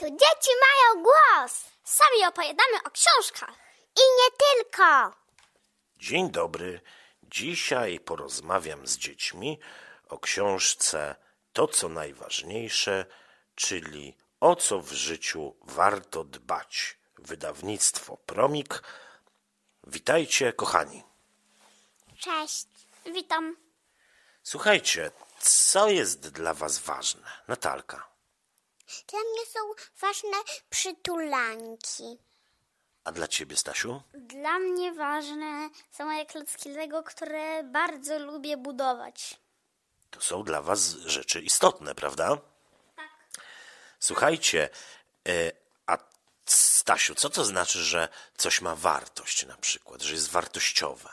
Tu dzieci mają głos. Sami opowiadamy o książkach. I nie tylko. Dzień dobry. Dzisiaj porozmawiam z dziećmi o książce To, co najważniejsze, czyli o co w życiu warto dbać. Wydawnictwo Promik. Witajcie, kochani. Cześć, witam. Słuchajcie, co jest dla Was ważne? Natalka. Dla mnie są ważne przytulanki. A dla ciebie, Stasiu? Dla mnie ważne są moje klocki Lego, które bardzo lubię budować. To są dla was rzeczy istotne, prawda? Tak. Słuchajcie, e, a Stasiu, co to znaczy, że coś ma wartość na przykład, że jest wartościowe?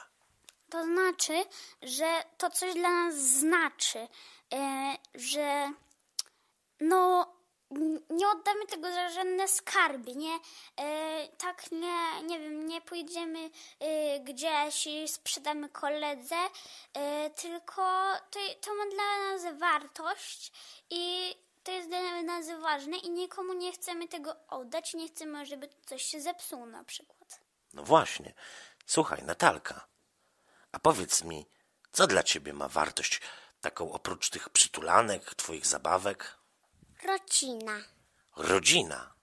To znaczy, że to coś dla nas znaczy, e, że no nie oddamy tego za żadne skarby, nie? E, tak, nie, nie wiem, nie pójdziemy e, gdzieś i sprzedamy koledze, e, tylko to, to ma dla nas wartość i to jest dla nas ważne i nikomu nie chcemy tego oddać, nie chcemy, żeby coś się zepsuło na przykład. No właśnie. Słuchaj, Natalka, a powiedz mi, co dla ciebie ma wartość taką oprócz tych przytulanek, twoich zabawek? Rodzina. Rodzina?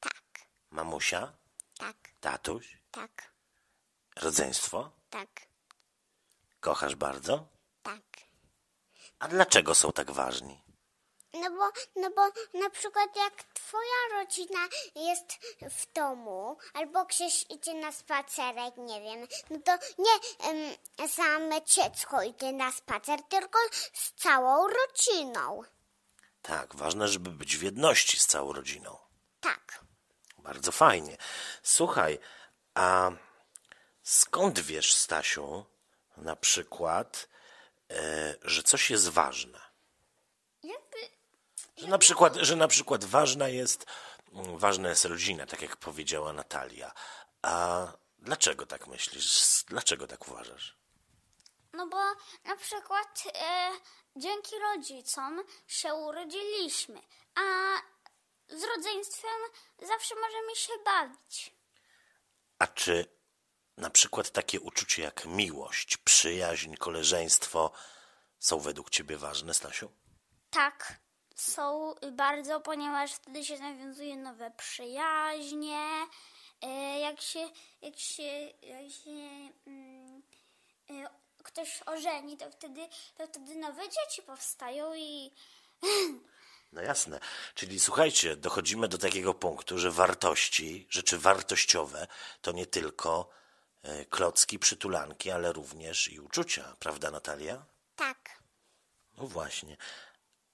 Tak. Mamusia? Tak. Tatuś? Tak. Rodzeństwo? Tak. Kochasz bardzo? Tak. A dlaczego są tak ważni? No bo, no bo na przykład jak twoja rodzina jest w domu, albo Krzyś idzie na spacerek, nie wiem, no to nie um, same dziecko idzie na spacer, tylko z całą rodziną. Tak, ważne, żeby być w jedności z całą rodziną. Tak. Bardzo fajnie. Słuchaj, a skąd wiesz, Stasiu, na przykład, e, że coś jest ważne? Jakby, że na przykład, że na przykład ważna jest, mm, ważna jest rodzina, tak jak powiedziała Natalia. A dlaczego tak myślisz? Dlaczego tak uważasz? No bo na przykład e, Dzięki rodzicom się urodziliśmy, a z rodzeństwem zawsze możemy się bawić. A czy na przykład takie uczucie jak miłość, przyjaźń, koleżeństwo są według ciebie ważne, Stasiu? Tak, są bardzo, ponieważ wtedy się nawiązuje nowe przyjaźnie. E, jak się, jak się, jak się, mm, Y, ktoś ożeni, to wtedy, to wtedy nowe dzieci powstają i. No jasne. Czyli słuchajcie, dochodzimy do takiego punktu, że wartości, rzeczy wartościowe to nie tylko y, klocki, przytulanki, ale również i uczucia, prawda, Natalia? Tak. No właśnie.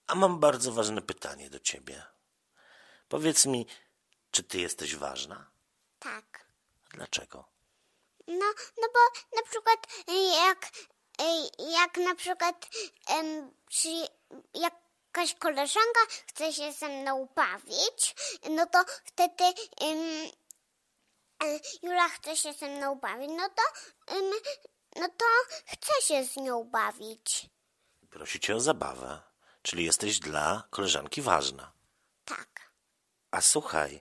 A mam bardzo ważne pytanie do ciebie. Powiedz mi, czy ty jesteś ważna? Tak. Dlaczego? No, no bo na przykład y, jak, y, jak na przykład em, przy, jak jakaś koleżanka chce się ze mną bawić, no to wtedy em, e, Jula chce się ze mną bawić, no to, em, no to chce się z nią bawić. Prosi cię o zabawę, czyli jesteś dla koleżanki ważna. Tak. A słuchaj,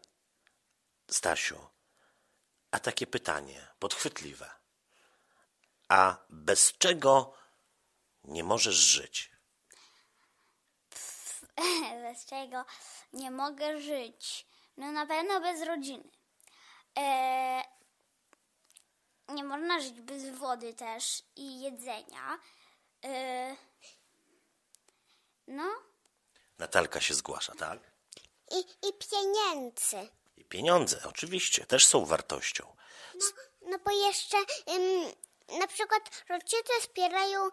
Stasiu, a takie pytanie podchwytliwe. A bez czego nie możesz żyć? Pff, bez czego nie mogę żyć? No na pewno bez rodziny. Eee, nie można żyć bez wody też i jedzenia. Eee, no. Natalka się zgłasza, tak? I, i pieniędzy. Pieniądze oczywiście też są wartością. No, no bo jeszcze ym, na przykład rodzice wspierają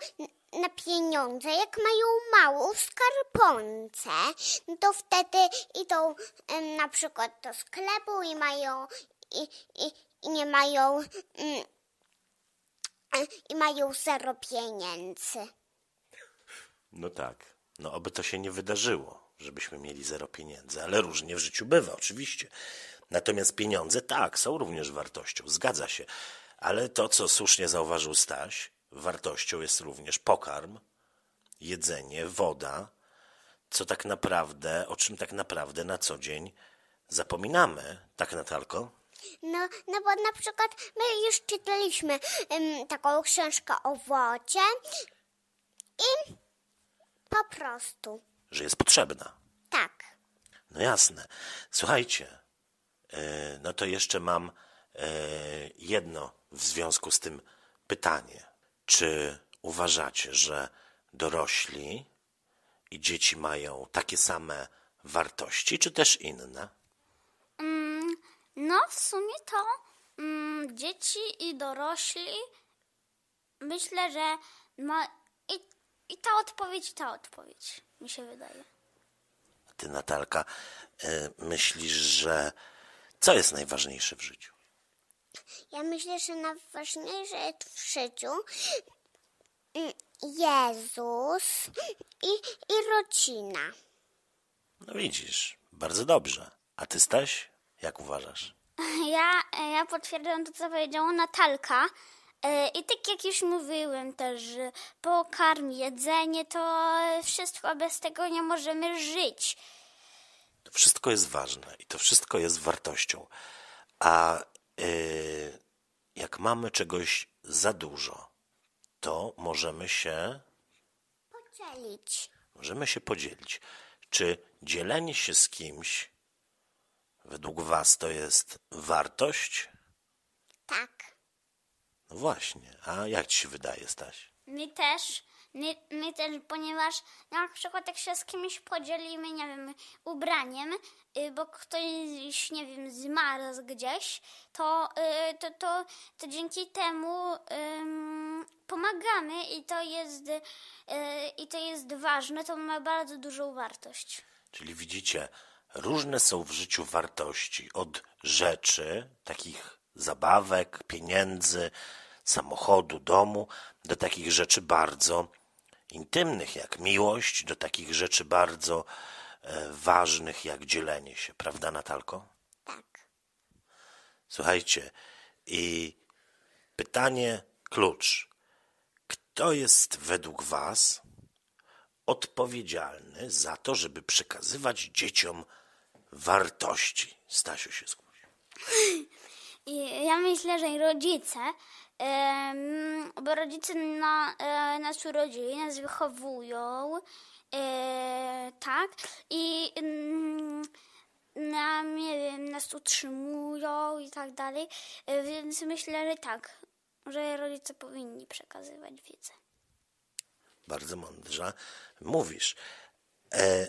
na pieniądze, jak mają małą skarponcę, no to wtedy idą ym, na przykład do sklepu i mają i, i, i nie mają ym, mm, e, i mają zero pieniędzy. No tak. No oby to się nie wydarzyło żebyśmy mieli zero pieniędzy, ale różnie w życiu bywa, oczywiście. Natomiast pieniądze, tak, są również wartością, zgadza się. Ale to, co słusznie zauważył Staś, wartością jest również pokarm, jedzenie, woda, co tak naprawdę, o czym tak naprawdę na co dzień zapominamy, tak Natalko? No, no bo na przykład my już czytaliśmy taką książkę o wodzie i po prostu że jest potrzebna. Tak. No jasne. Słuchajcie, e, no to jeszcze mam e, jedno w związku z tym pytanie. Czy uważacie, że dorośli i dzieci mają takie same wartości, czy też inne? Mm, no, w sumie to mm, dzieci i dorośli myślę, że i ta odpowiedź, ta odpowiedź, mi się wydaje. Ty, Natalka, y, myślisz, że co jest najważniejsze w życiu? Ja myślę, że najważniejsze jest w życiu mm, Jezus i, i rodzina. No widzisz, bardzo dobrze. A ty, Staś, jak uważasz? Ja, ja potwierdzam to, co powiedziała Natalka. E, I tak jak już mówiłem też, pokarm, jedzenie, to wszystko, bez tego nie możemy żyć. To wszystko jest ważne i to wszystko jest wartością. A yy, jak mamy czegoś za dużo, to możemy się podzielić. Możemy się podzielić. Czy dzielenie się z kimś według Was to jest wartość? Tak. No właśnie, a jak ci się wydaje, Staś? Mi też. Mi, mi też, ponieważ no, na przykład jak się z kimś podzielimy, nie wiem, ubraniem, y, bo ktoś, nie wiem, zmarł gdzieś, to, y, to, to, to dzięki temu um, pomagamy i to, jest, y, i to jest ważne, to ma bardzo dużą wartość. Czyli widzicie, różne są w życiu wartości od rzeczy, takich zabawek, pieniędzy, samochodu, domu, do takich rzeczy bardzo intymnych jak miłość, do takich rzeczy bardzo e, ważnych jak dzielenie się, prawda, Natalko? Słuchajcie, i pytanie klucz. Kto jest według Was odpowiedzialny za to, żeby przekazywać dzieciom wartości? Stasiu się zgłosił. Ja myślę, że rodzice, bo rodzice na, e, nas urodzili, nas wychowują, e, tak, i nam, nie wiem, nas utrzymują i tak dalej, e, więc myślę, że tak, że rodzice powinni przekazywać wiedzę. Bardzo mądrze mówisz. E,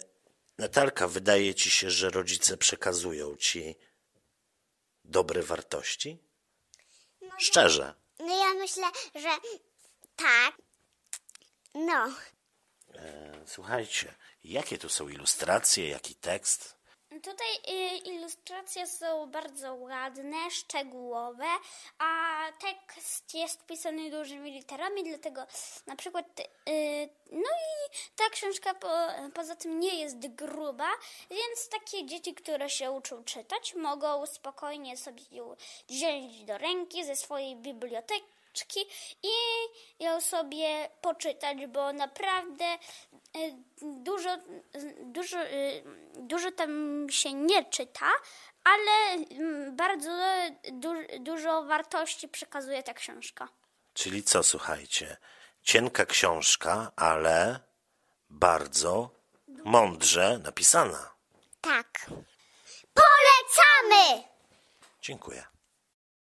Natalka, wydaje ci się, że rodzice przekazują ci dobre wartości? No, Szczerze. No ja myślę, że tak. No. E, słuchajcie, jakie tu są ilustracje, jaki tekst? Tutaj y, ilustracje są bardzo ładne, szczegółowe, a tekst jest pisany dużymi literami, dlatego na przykład, y, no i ta książka po, poza tym nie jest gruba, więc takie dzieci, które się uczą czytać, mogą spokojnie sobie ją wziąć do ręki ze swojej biblioteki książeczki i ją sobie poczytać, bo naprawdę e, dużo, dużo, e, dużo tam się nie czyta, ale mm, bardzo du- dużo wartości przekazuje ta książka. Czyli co, słuchajcie, cienka książka, ale bardzo mądrze napisana. Tak. Polecamy! Dziękuję.